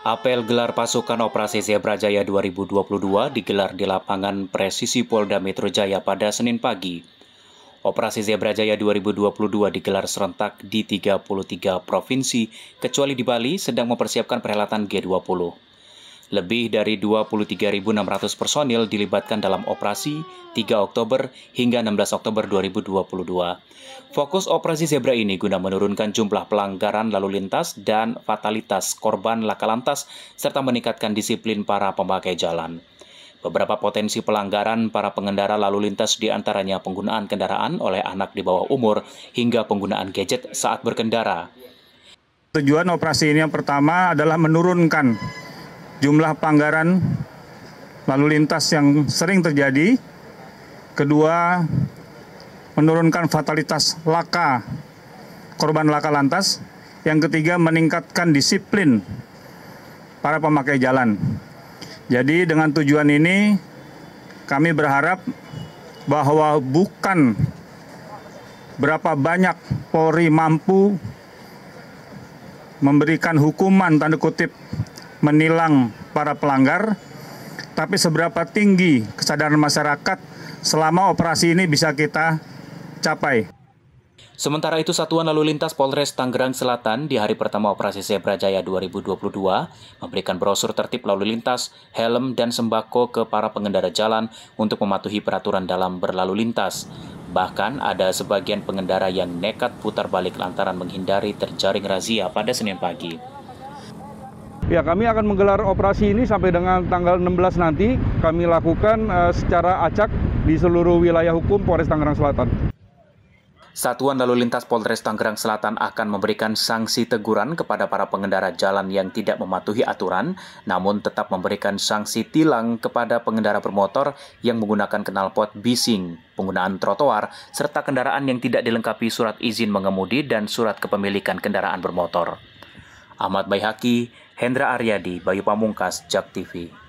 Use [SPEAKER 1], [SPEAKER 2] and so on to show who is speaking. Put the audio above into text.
[SPEAKER 1] Apel gelar pasukan Operasi Zebra Jaya 2022 digelar di lapangan Presisi Polda Metro Jaya pada Senin pagi. Operasi Zebra Jaya 2022 digelar serentak di 33 provinsi, kecuali di Bali sedang mempersiapkan perhelatan G20. Lebih dari 23.600 personil dilibatkan dalam operasi 3 Oktober hingga 16 Oktober 2022. Fokus operasi Zebra ini guna menurunkan jumlah pelanggaran lalu lintas dan fatalitas korban laka lantas serta meningkatkan disiplin para pemakai jalan. Beberapa potensi pelanggaran para pengendara lalu lintas diantaranya penggunaan kendaraan oleh anak di bawah umur hingga penggunaan gadget saat berkendara.
[SPEAKER 2] Tujuan operasi ini yang pertama adalah menurunkan jumlah pelanggaran lalu lintas yang sering terjadi. Kedua, menurunkan fatalitas laka, korban laka lantas. Yang ketiga, meningkatkan disiplin para pemakai jalan. Jadi dengan tujuan ini kami berharap bahwa bukan berapa banyak Polri mampu memberikan hukuman tanda kutip menilang para pelanggar, tapi seberapa tinggi kesadaran masyarakat selama operasi ini bisa kita capai.
[SPEAKER 1] Sementara itu, Satuan Lalu Lintas Polres Tangerang Selatan di hari pertama operasi Zebra Jaya 2022 memberikan brosur tertib lalu lintas, helm, dan sembako ke para pengendara jalan untuk mematuhi peraturan dalam berlalu lintas. Bahkan ada sebagian pengendara yang nekat putar balik lantaran menghindari terjaring razia pada Senin pagi.
[SPEAKER 2] Ya, kami akan menggelar operasi ini sampai dengan tanggal 16 nanti. Kami lakukan uh, secara acak di seluruh wilayah hukum Polres Tangerang Selatan.
[SPEAKER 1] Satuan Lalu Lintas Polres Tangerang Selatan akan memberikan sanksi teguran kepada para pengendara jalan yang tidak mematuhi aturan, namun tetap memberikan sanksi tilang kepada pengendara bermotor yang menggunakan knalpot bising, penggunaan trotoar, serta kendaraan yang tidak dilengkapi surat izin mengemudi dan surat kepemilikan kendaraan bermotor. Ahmad Baihaki, Hendra Aryadi, Bayu Pamungkas, Jak TV.